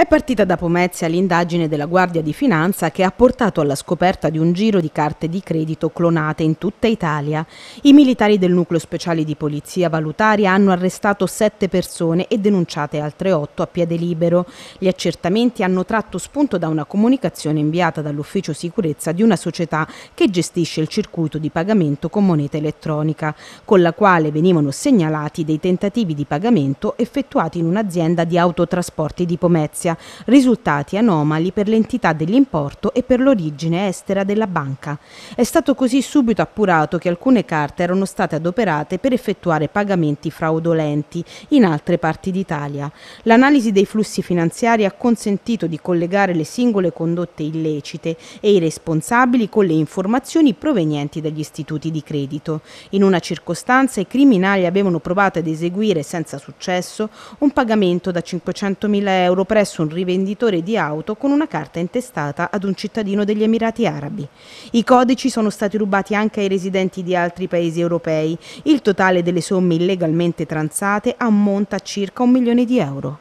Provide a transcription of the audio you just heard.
È partita da Pomezia l'indagine della Guardia di Finanza che ha portato alla scoperta di un giro di carte di credito clonate in tutta Italia. I militari del nucleo speciale di polizia valutaria hanno arrestato sette persone e denunciate altre otto a piede libero. Gli accertamenti hanno tratto spunto da una comunicazione inviata dall'ufficio sicurezza di una società che gestisce il circuito di pagamento con moneta elettronica, con la quale venivano segnalati dei tentativi di pagamento effettuati in un'azienda di autotrasporti di Pomezia Russia, risultati anomali per l'entità dell'importo e per l'origine estera della banca. È stato così subito appurato che alcune carte erano state adoperate per effettuare pagamenti fraudolenti in altre parti d'Italia. L'analisi dei flussi finanziari ha consentito di collegare le singole condotte illecite e i responsabili con le informazioni provenienti dagli istituti di credito. In una circostanza i criminali avevano provato ad eseguire senza successo un pagamento da 500.000 euro presso presso un rivenditore di auto con una carta intestata ad un cittadino degli Emirati Arabi. I codici sono stati rubati anche ai residenti di altri paesi europei. Il totale delle somme illegalmente transate ammonta a circa un milione di euro.